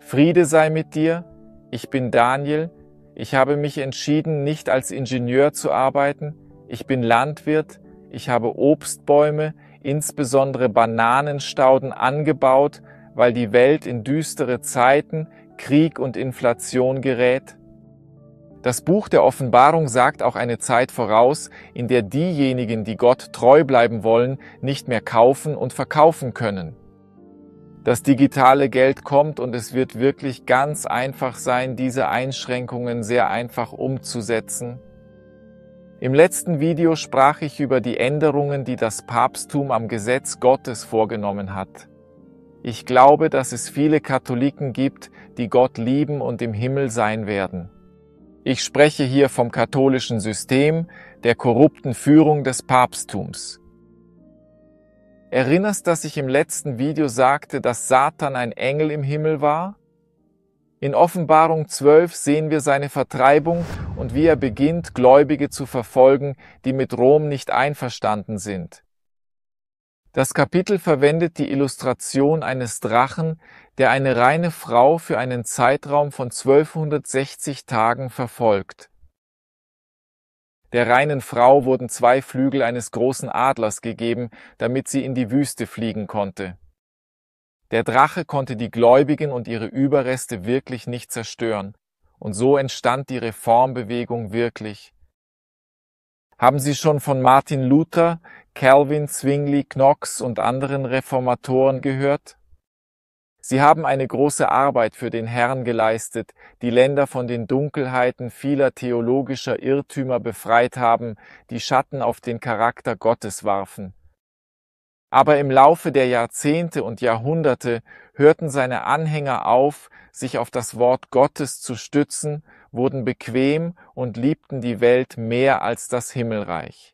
Friede sei mit dir, ich bin Daniel, ich habe mich entschieden, nicht als Ingenieur zu arbeiten, ich bin Landwirt, ich habe Obstbäume, insbesondere Bananenstauden angebaut, weil die Welt in düstere Zeiten, Krieg und Inflation gerät. Das Buch der Offenbarung sagt auch eine Zeit voraus, in der diejenigen, die Gott treu bleiben wollen, nicht mehr kaufen und verkaufen können das digitale Geld kommt und es wird wirklich ganz einfach sein, diese Einschränkungen sehr einfach umzusetzen. Im letzten Video sprach ich über die Änderungen, die das Papsttum am Gesetz Gottes vorgenommen hat. Ich glaube, dass es viele Katholiken gibt, die Gott lieben und im Himmel sein werden. Ich spreche hier vom katholischen System, der korrupten Führung des Papsttums. Erinnerst, dass ich im letzten Video sagte, dass Satan ein Engel im Himmel war? In Offenbarung 12 sehen wir seine Vertreibung und wie er beginnt, Gläubige zu verfolgen, die mit Rom nicht einverstanden sind. Das Kapitel verwendet die Illustration eines Drachen, der eine reine Frau für einen Zeitraum von 1260 Tagen verfolgt. Der reinen Frau wurden zwei Flügel eines großen Adlers gegeben, damit sie in die Wüste fliegen konnte. Der Drache konnte die Gläubigen und ihre Überreste wirklich nicht zerstören, und so entstand die Reformbewegung wirklich. Haben Sie schon von Martin Luther, Calvin, Zwingli, Knox und anderen Reformatoren gehört? Sie haben eine große Arbeit für den Herrn geleistet, die Länder von den Dunkelheiten vieler theologischer Irrtümer befreit haben, die Schatten auf den Charakter Gottes warfen. Aber im Laufe der Jahrzehnte und Jahrhunderte hörten seine Anhänger auf, sich auf das Wort Gottes zu stützen, wurden bequem und liebten die Welt mehr als das Himmelreich.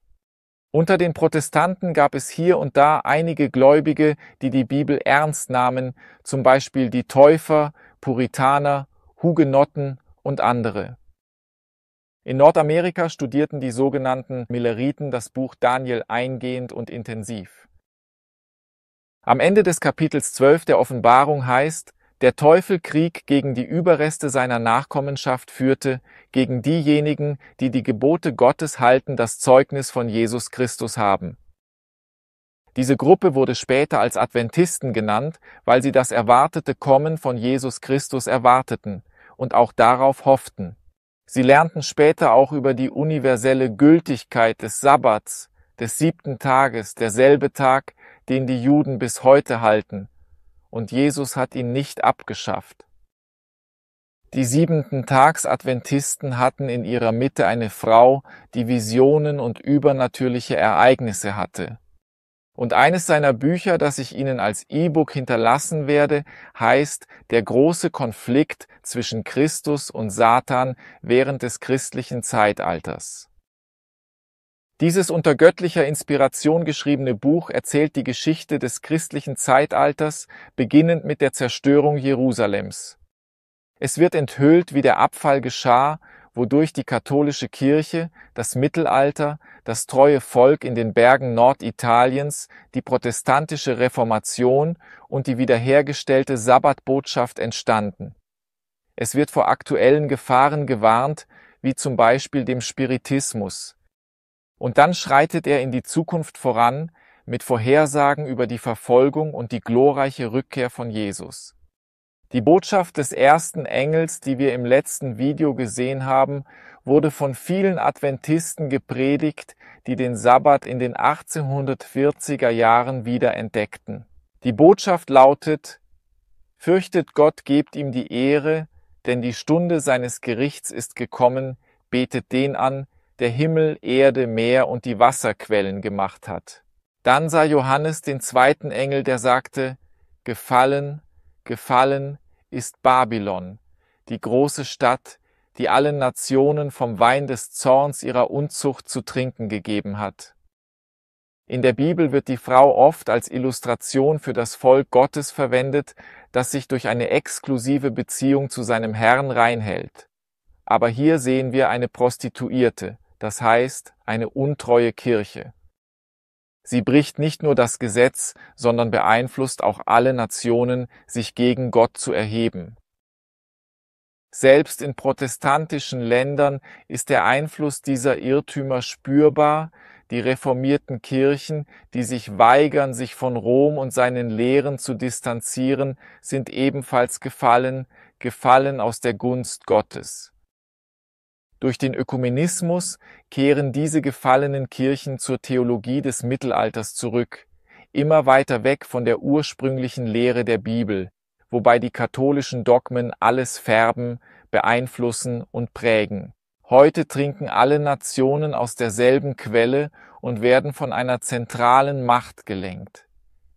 Unter den Protestanten gab es hier und da einige Gläubige, die die Bibel ernst nahmen, zum Beispiel die Täufer, Puritaner, Hugenotten und andere. In Nordamerika studierten die sogenannten Milleriten das Buch Daniel eingehend und intensiv. Am Ende des Kapitels 12 der Offenbarung heißt, der Teufel Krieg gegen die Überreste seiner Nachkommenschaft führte, gegen diejenigen, die die Gebote Gottes halten, das Zeugnis von Jesus Christus haben. Diese Gruppe wurde später als Adventisten genannt, weil sie das erwartete Kommen von Jesus Christus erwarteten und auch darauf hofften. Sie lernten später auch über die universelle Gültigkeit des Sabbats, des siebten Tages, derselbe Tag, den die Juden bis heute halten, und Jesus hat ihn nicht abgeschafft. Die siebenten Tags Adventisten hatten in ihrer Mitte eine Frau, die Visionen und übernatürliche Ereignisse hatte. Und eines seiner Bücher, das ich Ihnen als E-Book hinterlassen werde, heißt Der große Konflikt zwischen Christus und Satan während des christlichen Zeitalters. Dieses unter göttlicher Inspiration geschriebene Buch erzählt die Geschichte des christlichen Zeitalters, beginnend mit der Zerstörung Jerusalems. Es wird enthüllt, wie der Abfall geschah, wodurch die katholische Kirche, das Mittelalter, das treue Volk in den Bergen Norditaliens, die protestantische Reformation und die wiederhergestellte Sabbatbotschaft entstanden. Es wird vor aktuellen Gefahren gewarnt, wie zum Beispiel dem Spiritismus, und dann schreitet er in die Zukunft voran mit Vorhersagen über die Verfolgung und die glorreiche Rückkehr von Jesus. Die Botschaft des ersten Engels, die wir im letzten Video gesehen haben, wurde von vielen Adventisten gepredigt, die den Sabbat in den 1840er Jahren wieder entdeckten. Die Botschaft lautet, Fürchtet Gott, gebt ihm die Ehre, denn die Stunde seines Gerichts ist gekommen, betet den an, der Himmel, Erde, Meer und die Wasserquellen gemacht hat. Dann sah Johannes den zweiten Engel, der sagte, Gefallen, gefallen ist Babylon, die große Stadt, die allen Nationen vom Wein des Zorns ihrer Unzucht zu trinken gegeben hat. In der Bibel wird die Frau oft als Illustration für das Volk Gottes verwendet, das sich durch eine exklusive Beziehung zu seinem Herrn reinhält. Aber hier sehen wir eine Prostituierte, das heißt eine untreue Kirche. Sie bricht nicht nur das Gesetz, sondern beeinflusst auch alle Nationen, sich gegen Gott zu erheben. Selbst in protestantischen Ländern ist der Einfluss dieser Irrtümer spürbar, die reformierten Kirchen, die sich weigern, sich von Rom und seinen Lehren zu distanzieren, sind ebenfalls gefallen, gefallen aus der Gunst Gottes. Durch den Ökumenismus kehren diese gefallenen Kirchen zur Theologie des Mittelalters zurück, immer weiter weg von der ursprünglichen Lehre der Bibel, wobei die katholischen Dogmen alles färben, beeinflussen und prägen. Heute trinken alle Nationen aus derselben Quelle und werden von einer zentralen Macht gelenkt.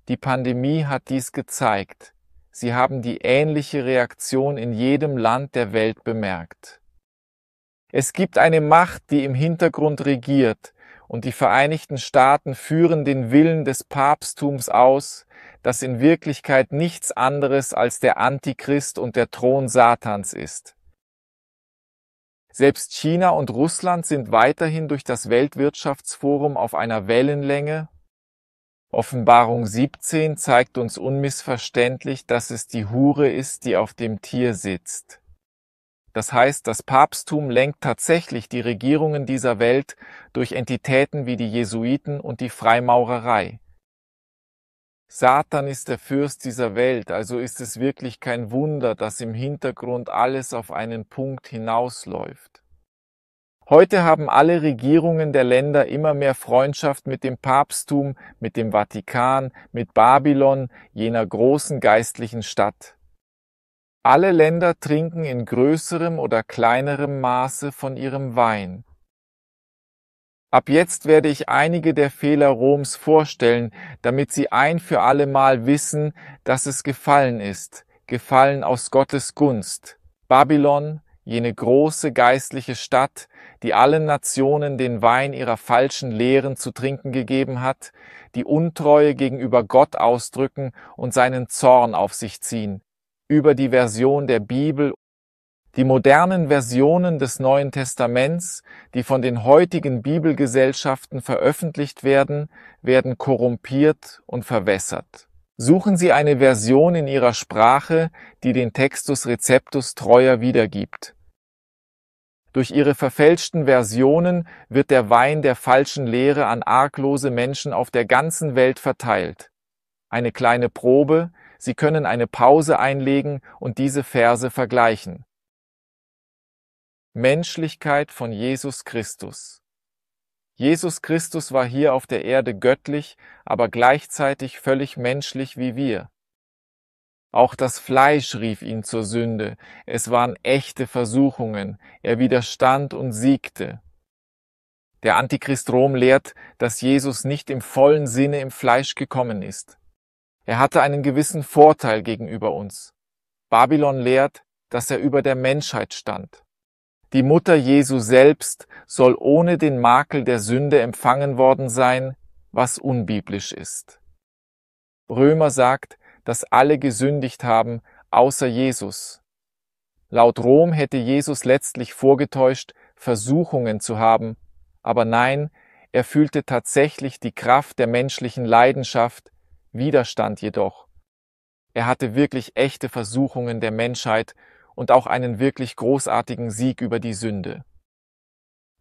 Die Pandemie hat dies gezeigt. Sie haben die ähnliche Reaktion in jedem Land der Welt bemerkt. Es gibt eine Macht, die im Hintergrund regiert, und die Vereinigten Staaten führen den Willen des Papsttums aus, das in Wirklichkeit nichts anderes als der Antichrist und der Thron Satans ist. Selbst China und Russland sind weiterhin durch das Weltwirtschaftsforum auf einer Wellenlänge. Offenbarung 17 zeigt uns unmissverständlich, dass es die Hure ist, die auf dem Tier sitzt. Das heißt, das Papsttum lenkt tatsächlich die Regierungen dieser Welt durch Entitäten wie die Jesuiten und die Freimaurerei. Satan ist der Fürst dieser Welt, also ist es wirklich kein Wunder, dass im Hintergrund alles auf einen Punkt hinausläuft. Heute haben alle Regierungen der Länder immer mehr Freundschaft mit dem Papsttum, mit dem Vatikan, mit Babylon, jener großen geistlichen Stadt. Alle Länder trinken in größerem oder kleinerem Maße von ihrem Wein. Ab jetzt werde ich einige der Fehler Roms vorstellen, damit sie ein für alle Mal wissen, dass es gefallen ist, gefallen aus Gottes Gunst. Babylon, jene große geistliche Stadt, die allen Nationen den Wein ihrer falschen Lehren zu trinken gegeben hat, die Untreue gegenüber Gott ausdrücken und seinen Zorn auf sich ziehen, über die Version der Bibel. Die modernen Versionen des Neuen Testaments, die von den heutigen Bibelgesellschaften veröffentlicht werden, werden korrumpiert und verwässert. Suchen Sie eine Version in Ihrer Sprache, die den Textus Receptus treuer wiedergibt. Durch ihre verfälschten Versionen wird der Wein der falschen Lehre an arglose Menschen auf der ganzen Welt verteilt. Eine kleine Probe, Sie können eine Pause einlegen und diese Verse vergleichen. Menschlichkeit von Jesus Christus. Jesus Christus war hier auf der Erde göttlich, aber gleichzeitig völlig menschlich wie wir. Auch das Fleisch rief ihn zur Sünde, es waren echte Versuchungen, er widerstand und siegte. Der Antichrist Rom lehrt, dass Jesus nicht im vollen Sinne im Fleisch gekommen ist. Er hatte einen gewissen Vorteil gegenüber uns. Babylon lehrt, dass er über der Menschheit stand. Die Mutter Jesu selbst soll ohne den Makel der Sünde empfangen worden sein, was unbiblisch ist. Römer sagt, dass alle gesündigt haben, außer Jesus. Laut Rom hätte Jesus letztlich vorgetäuscht, Versuchungen zu haben, aber nein, er fühlte tatsächlich die Kraft der menschlichen Leidenschaft, Widerstand jedoch. Er hatte wirklich echte Versuchungen der Menschheit und auch einen wirklich großartigen Sieg über die Sünde.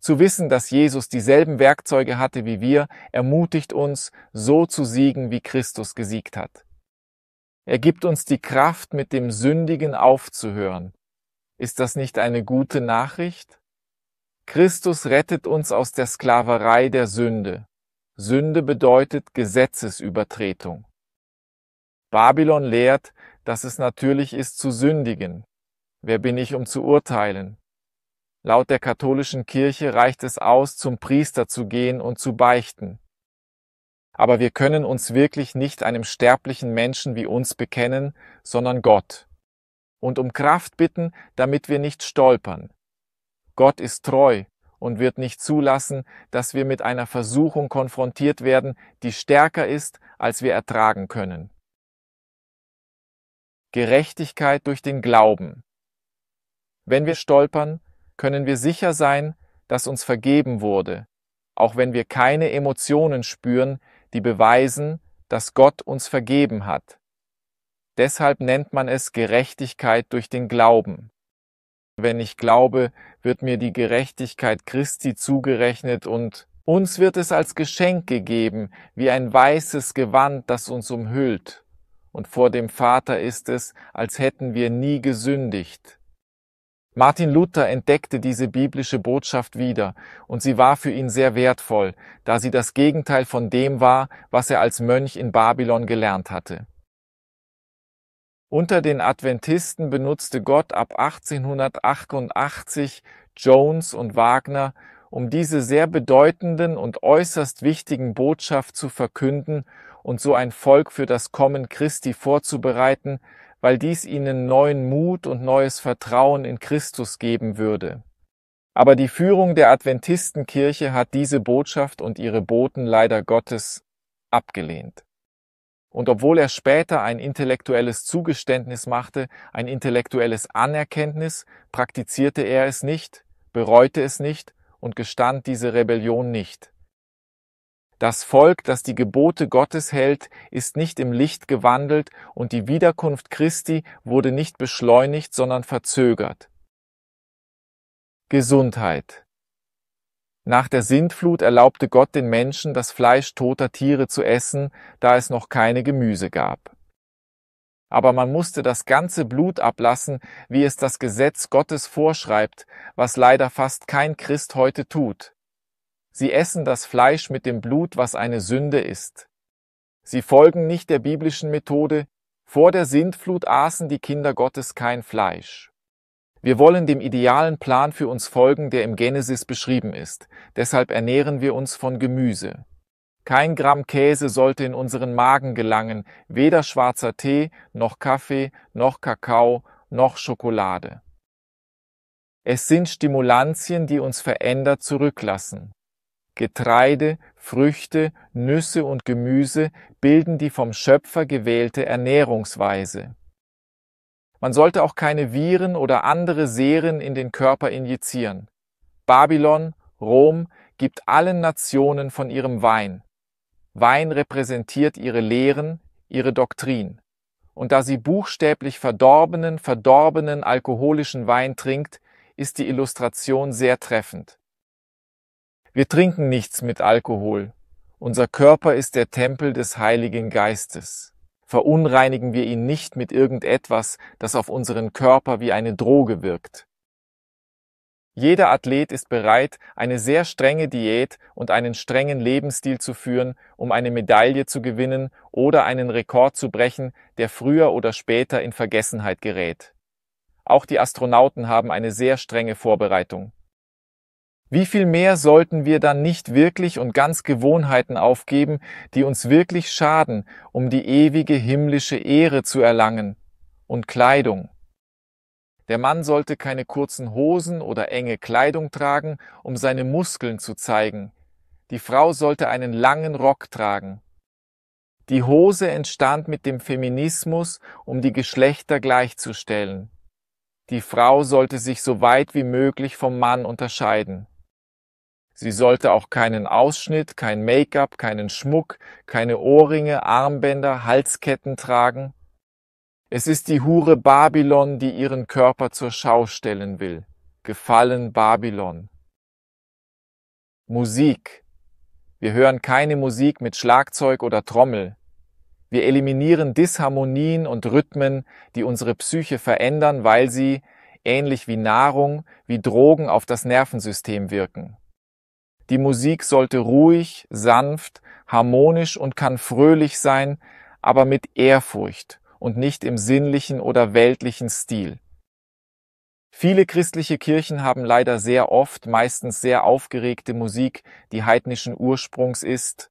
Zu wissen, dass Jesus dieselben Werkzeuge hatte wie wir, ermutigt uns, so zu siegen, wie Christus gesiegt hat. Er gibt uns die Kraft, mit dem Sündigen aufzuhören. Ist das nicht eine gute Nachricht? Christus rettet uns aus der Sklaverei der Sünde. Sünde bedeutet Gesetzesübertretung. Babylon lehrt, dass es natürlich ist zu sündigen. Wer bin ich, um zu urteilen? Laut der katholischen Kirche reicht es aus, zum Priester zu gehen und zu beichten. Aber wir können uns wirklich nicht einem sterblichen Menschen wie uns bekennen, sondern Gott. Und um Kraft bitten, damit wir nicht stolpern. Gott ist treu, und wird nicht zulassen, dass wir mit einer Versuchung konfrontiert werden, die stärker ist, als wir ertragen können. Gerechtigkeit durch den Glauben. Wenn wir stolpern, können wir sicher sein, dass uns vergeben wurde, auch wenn wir keine Emotionen spüren, die beweisen, dass Gott uns vergeben hat. Deshalb nennt man es Gerechtigkeit durch den Glauben. Wenn ich glaube, wird mir die Gerechtigkeit Christi zugerechnet und uns wird es als Geschenk gegeben, wie ein weißes Gewand, das uns umhüllt. Und vor dem Vater ist es, als hätten wir nie gesündigt. Martin Luther entdeckte diese biblische Botschaft wieder, und sie war für ihn sehr wertvoll, da sie das Gegenteil von dem war, was er als Mönch in Babylon gelernt hatte. Unter den Adventisten benutzte Gott ab 1888 Jones und Wagner, um diese sehr bedeutenden und äußerst wichtigen Botschaft zu verkünden und so ein Volk für das Kommen Christi vorzubereiten, weil dies ihnen neuen Mut und neues Vertrauen in Christus geben würde. Aber die Führung der Adventistenkirche hat diese Botschaft und ihre Boten leider Gottes abgelehnt. Und obwohl er später ein intellektuelles Zugeständnis machte, ein intellektuelles Anerkenntnis, praktizierte er es nicht, bereute es nicht und gestand diese Rebellion nicht. Das Volk, das die Gebote Gottes hält, ist nicht im Licht gewandelt und die Wiederkunft Christi wurde nicht beschleunigt, sondern verzögert. Gesundheit. Nach der Sintflut erlaubte Gott den Menschen, das Fleisch toter Tiere zu essen, da es noch keine Gemüse gab. Aber man musste das ganze Blut ablassen, wie es das Gesetz Gottes vorschreibt, was leider fast kein Christ heute tut. Sie essen das Fleisch mit dem Blut, was eine Sünde ist. Sie folgen nicht der biblischen Methode, vor der Sintflut aßen die Kinder Gottes kein Fleisch. Wir wollen dem idealen Plan für uns folgen, der im Genesis beschrieben ist. Deshalb ernähren wir uns von Gemüse. Kein Gramm Käse sollte in unseren Magen gelangen, weder schwarzer Tee, noch Kaffee, noch Kakao, noch Schokolade. Es sind Stimulantien, die uns verändert zurücklassen. Getreide, Früchte, Nüsse und Gemüse bilden die vom Schöpfer gewählte Ernährungsweise. Man sollte auch keine Viren oder andere Serien in den Körper injizieren. Babylon, Rom gibt allen Nationen von ihrem Wein. Wein repräsentiert ihre Lehren, ihre Doktrin. Und da sie buchstäblich verdorbenen, verdorbenen alkoholischen Wein trinkt, ist die Illustration sehr treffend. Wir trinken nichts mit Alkohol. Unser Körper ist der Tempel des Heiligen Geistes verunreinigen wir ihn nicht mit irgendetwas, das auf unseren Körper wie eine Droge wirkt. Jeder Athlet ist bereit, eine sehr strenge Diät und einen strengen Lebensstil zu führen, um eine Medaille zu gewinnen oder einen Rekord zu brechen, der früher oder später in Vergessenheit gerät. Auch die Astronauten haben eine sehr strenge Vorbereitung. Wie viel mehr sollten wir dann nicht wirklich und ganz Gewohnheiten aufgeben, die uns wirklich schaden, um die ewige himmlische Ehre zu erlangen und Kleidung. Der Mann sollte keine kurzen Hosen oder enge Kleidung tragen, um seine Muskeln zu zeigen. Die Frau sollte einen langen Rock tragen. Die Hose entstand mit dem Feminismus, um die Geschlechter gleichzustellen. Die Frau sollte sich so weit wie möglich vom Mann unterscheiden. Sie sollte auch keinen Ausschnitt, kein Make-up, keinen Schmuck, keine Ohrringe, Armbänder, Halsketten tragen. Es ist die Hure Babylon, die ihren Körper zur Schau stellen will. Gefallen Babylon. Musik. Wir hören keine Musik mit Schlagzeug oder Trommel. Wir eliminieren Disharmonien und Rhythmen, die unsere Psyche verändern, weil sie, ähnlich wie Nahrung, wie Drogen auf das Nervensystem wirken. Die Musik sollte ruhig, sanft, harmonisch und kann fröhlich sein, aber mit Ehrfurcht und nicht im sinnlichen oder weltlichen Stil. Viele christliche Kirchen haben leider sehr oft, meistens sehr aufgeregte Musik, die heidnischen Ursprungs ist.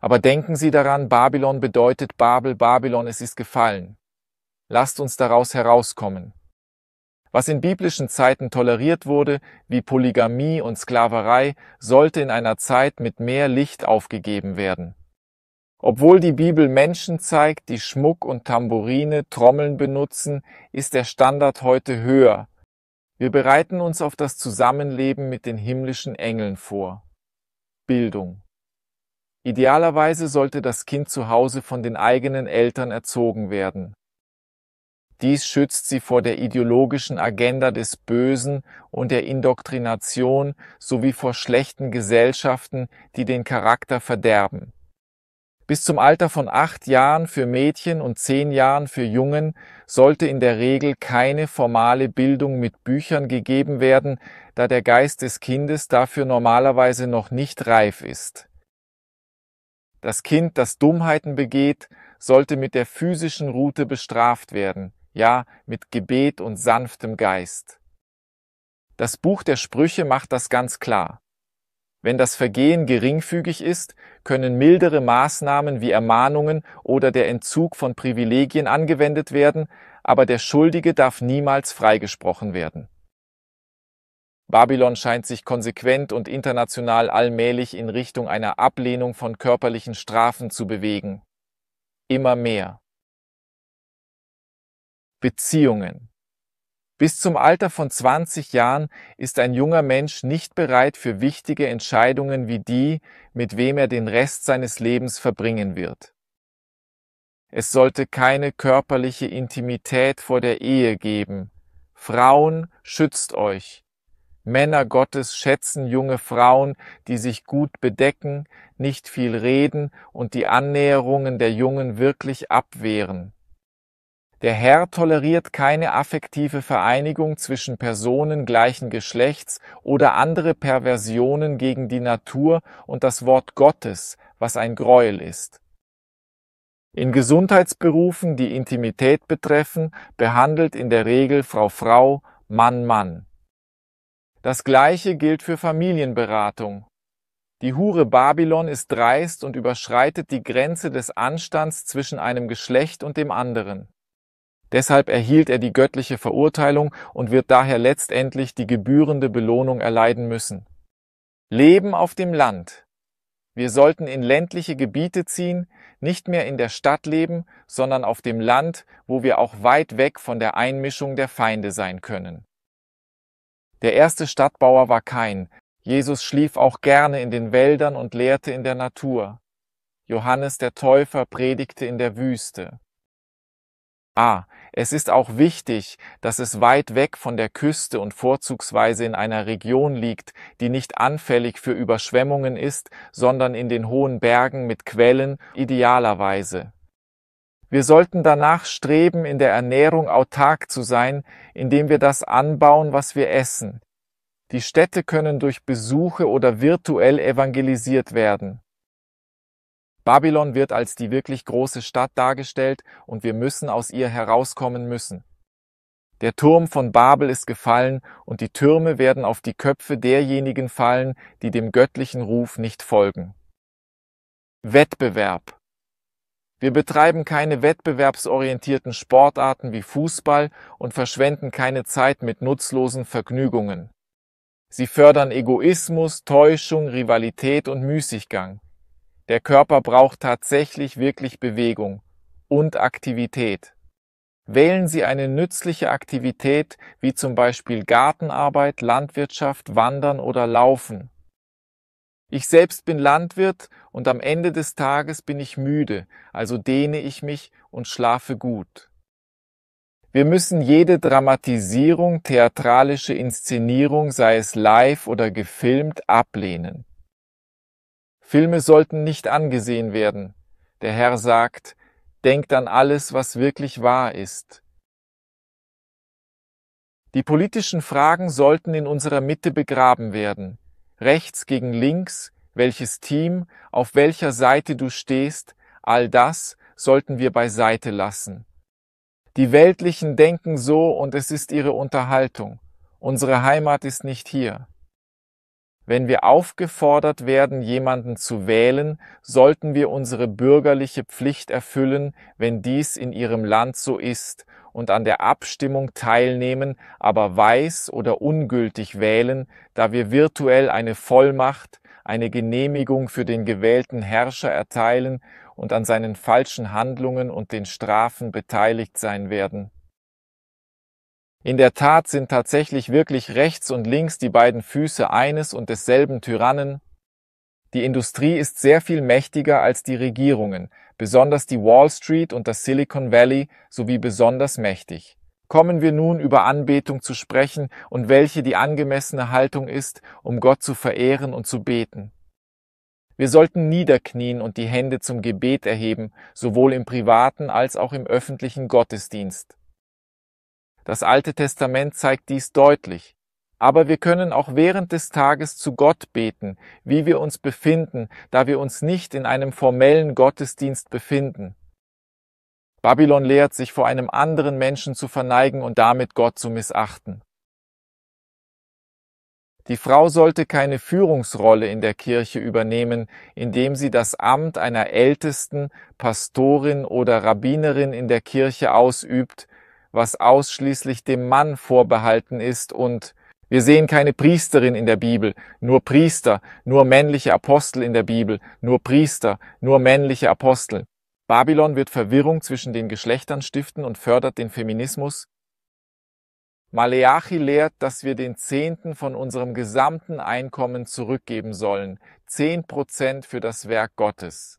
Aber denken Sie daran, Babylon bedeutet Babel, Babylon, es ist gefallen. Lasst uns daraus herauskommen. Was in biblischen Zeiten toleriert wurde, wie Polygamie und Sklaverei, sollte in einer Zeit mit mehr Licht aufgegeben werden. Obwohl die Bibel Menschen zeigt, die Schmuck und Tamburine, Trommeln benutzen, ist der Standard heute höher. Wir bereiten uns auf das Zusammenleben mit den himmlischen Engeln vor. Bildung. Idealerweise sollte das Kind zu Hause von den eigenen Eltern erzogen werden. Dies schützt sie vor der ideologischen Agenda des Bösen und der Indoktrination sowie vor schlechten Gesellschaften, die den Charakter verderben. Bis zum Alter von acht Jahren für Mädchen und zehn Jahren für Jungen sollte in der Regel keine formale Bildung mit Büchern gegeben werden, da der Geist des Kindes dafür normalerweise noch nicht reif ist. Das Kind, das Dummheiten begeht, sollte mit der physischen Route bestraft werden ja mit Gebet und sanftem Geist. Das Buch der Sprüche macht das ganz klar. Wenn das Vergehen geringfügig ist, können mildere Maßnahmen wie Ermahnungen oder der Entzug von Privilegien angewendet werden, aber der Schuldige darf niemals freigesprochen werden. Babylon scheint sich konsequent und international allmählich in Richtung einer Ablehnung von körperlichen Strafen zu bewegen. Immer mehr. Beziehungen. Bis zum Alter von 20 Jahren ist ein junger Mensch nicht bereit für wichtige Entscheidungen wie die, mit wem er den Rest seines Lebens verbringen wird. Es sollte keine körperliche Intimität vor der Ehe geben. Frauen, schützt euch. Männer Gottes schätzen junge Frauen, die sich gut bedecken, nicht viel reden und die Annäherungen der Jungen wirklich abwehren. Der Herr toleriert keine affektive Vereinigung zwischen Personen gleichen Geschlechts oder andere Perversionen gegen die Natur und das Wort Gottes, was ein Greuel ist. In Gesundheitsberufen, die Intimität betreffen, behandelt in der Regel Frau Frau, Mann Mann. Das gleiche gilt für Familienberatung. Die Hure Babylon ist dreist und überschreitet die Grenze des Anstands zwischen einem Geschlecht und dem anderen. Deshalb erhielt er die göttliche Verurteilung und wird daher letztendlich die gebührende Belohnung erleiden müssen. Leben auf dem Land. Wir sollten in ländliche Gebiete ziehen, nicht mehr in der Stadt leben, sondern auf dem Land, wo wir auch weit weg von der Einmischung der Feinde sein können. Der erste Stadtbauer war kein. Jesus schlief auch gerne in den Wäldern und lehrte in der Natur. Johannes der Täufer predigte in der Wüste. Ah, Es ist auch wichtig, dass es weit weg von der Küste und vorzugsweise in einer Region liegt, die nicht anfällig für Überschwemmungen ist, sondern in den hohen Bergen mit Quellen idealerweise. Wir sollten danach streben, in der Ernährung autark zu sein, indem wir das anbauen, was wir essen. Die Städte können durch Besuche oder virtuell evangelisiert werden. Babylon wird als die wirklich große Stadt dargestellt und wir müssen aus ihr herauskommen müssen. Der Turm von Babel ist gefallen und die Türme werden auf die Köpfe derjenigen fallen, die dem göttlichen Ruf nicht folgen. Wettbewerb. Wir betreiben keine wettbewerbsorientierten Sportarten wie Fußball und verschwenden keine Zeit mit nutzlosen Vergnügungen. Sie fördern Egoismus, Täuschung, Rivalität und Müßiggang. Der Körper braucht tatsächlich wirklich Bewegung und Aktivität. Wählen Sie eine nützliche Aktivität wie zum Beispiel Gartenarbeit, Landwirtschaft, Wandern oder Laufen. Ich selbst bin Landwirt und am Ende des Tages bin ich müde, also dehne ich mich und schlafe gut. Wir müssen jede Dramatisierung, theatralische Inszenierung, sei es live oder gefilmt, ablehnen. Filme sollten nicht angesehen werden. Der Herr sagt, denkt an alles, was wirklich wahr ist. Die politischen Fragen sollten in unserer Mitte begraben werden. Rechts gegen links, welches Team, auf welcher Seite du stehst, all das sollten wir beiseite lassen. Die Weltlichen denken so und es ist ihre Unterhaltung. Unsere Heimat ist nicht hier. Wenn wir aufgefordert werden, jemanden zu wählen, sollten wir unsere bürgerliche Pflicht erfüllen, wenn dies in ihrem Land so ist, und an der Abstimmung teilnehmen, aber weiß oder ungültig wählen, da wir virtuell eine Vollmacht, eine Genehmigung für den gewählten Herrscher erteilen und an seinen falschen Handlungen und den Strafen beteiligt sein werden. In der Tat sind tatsächlich wirklich rechts und links die beiden Füße eines und desselben Tyrannen. Die Industrie ist sehr viel mächtiger als die Regierungen, besonders die Wall Street und das Silicon Valley sowie besonders mächtig. Kommen wir nun über Anbetung zu sprechen und welche die angemessene Haltung ist, um Gott zu verehren und zu beten. Wir sollten niederknien und die Hände zum Gebet erheben, sowohl im privaten als auch im öffentlichen Gottesdienst. Das Alte Testament zeigt dies deutlich. Aber wir können auch während des Tages zu Gott beten, wie wir uns befinden, da wir uns nicht in einem formellen Gottesdienst befinden. Babylon lehrt, sich vor einem anderen Menschen zu verneigen und damit Gott zu missachten. Die Frau sollte keine Führungsrolle in der Kirche übernehmen, indem sie das Amt einer Ältesten, Pastorin oder Rabbinerin in der Kirche ausübt, was ausschließlich dem Mann vorbehalten ist und wir sehen keine Priesterin in der Bibel, nur Priester, nur männliche Apostel in der Bibel, nur Priester, nur männliche Apostel. Babylon wird Verwirrung zwischen den Geschlechtern stiften und fördert den Feminismus. Maleachi lehrt, dass wir den Zehnten von unserem gesamten Einkommen zurückgeben sollen, zehn Prozent für das Werk Gottes.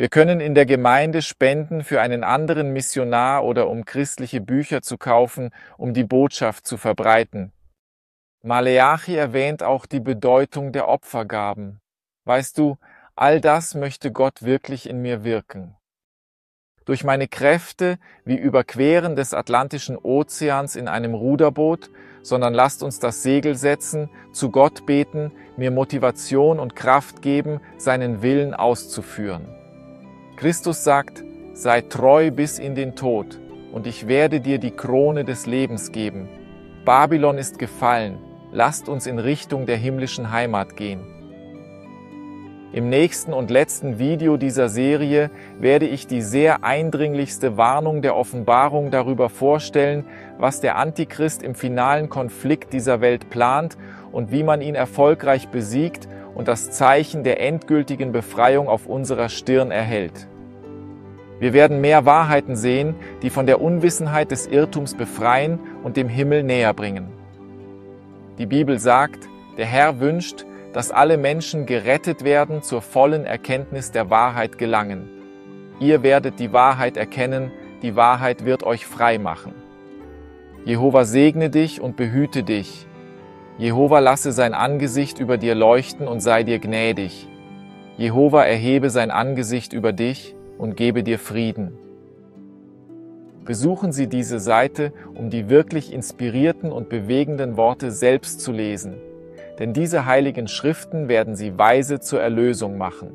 Wir können in der Gemeinde spenden für einen anderen Missionar oder um christliche Bücher zu kaufen, um die Botschaft zu verbreiten. Maleachi erwähnt auch die Bedeutung der Opfergaben. Weißt du, all das möchte Gott wirklich in mir wirken. Durch meine Kräfte wie Überqueren des Atlantischen Ozeans in einem Ruderboot, sondern lasst uns das Segel setzen, zu Gott beten, mir Motivation und Kraft geben, seinen Willen auszuführen. Christus sagt, sei treu bis in den Tod, und ich werde dir die Krone des Lebens geben. Babylon ist gefallen, lasst uns in Richtung der himmlischen Heimat gehen. Im nächsten und letzten Video dieser Serie werde ich die sehr eindringlichste Warnung der Offenbarung darüber vorstellen, was der Antichrist im finalen Konflikt dieser Welt plant und wie man ihn erfolgreich besiegt und das Zeichen der endgültigen Befreiung auf unserer Stirn erhält. Wir werden mehr Wahrheiten sehen, die von der Unwissenheit des Irrtums befreien und dem Himmel näher bringen. Die Bibel sagt, der Herr wünscht, dass alle Menschen gerettet werden, zur vollen Erkenntnis der Wahrheit gelangen. Ihr werdet die Wahrheit erkennen, die Wahrheit wird euch frei machen. Jehova segne dich und behüte dich. Jehova lasse sein Angesicht über dir leuchten und sei dir gnädig. Jehova erhebe sein Angesicht über dich und gebe dir Frieden. Besuchen Sie diese Seite, um die wirklich inspirierten und bewegenden Worte selbst zu lesen, denn diese heiligen Schriften werden Sie weise zur Erlösung machen.